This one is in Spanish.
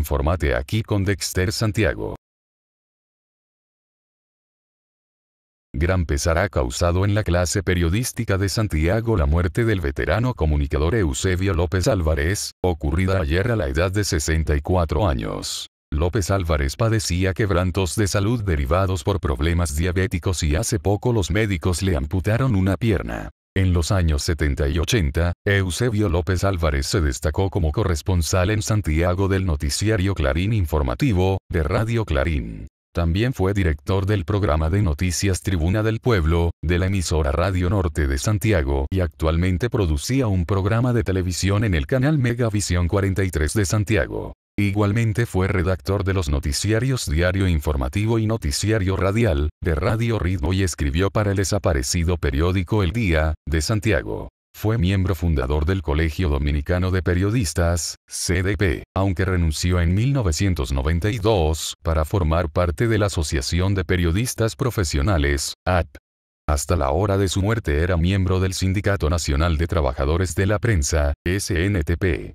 Informate aquí con Dexter Santiago. Gran pesar ha causado en la clase periodística de Santiago la muerte del veterano comunicador Eusebio López Álvarez, ocurrida ayer a la edad de 64 años. López Álvarez padecía quebrantos de salud derivados por problemas diabéticos y hace poco los médicos le amputaron una pierna. En los años 70 y 80, Eusebio López Álvarez se destacó como corresponsal en Santiago del noticiario Clarín Informativo, de Radio Clarín. También fue director del programa de noticias Tribuna del Pueblo, de la emisora Radio Norte de Santiago y actualmente producía un programa de televisión en el canal Megavisión 43 de Santiago. Igualmente fue redactor de los noticiarios Diario Informativo y Noticiario Radial, de Radio Ritmo y escribió para el desaparecido periódico El Día, de Santiago. Fue miembro fundador del Colegio Dominicano de Periodistas, CDP, aunque renunció en 1992 para formar parte de la Asociación de Periodistas Profesionales, AP. Hasta la hora de su muerte era miembro del Sindicato Nacional de Trabajadores de la Prensa, SNTP.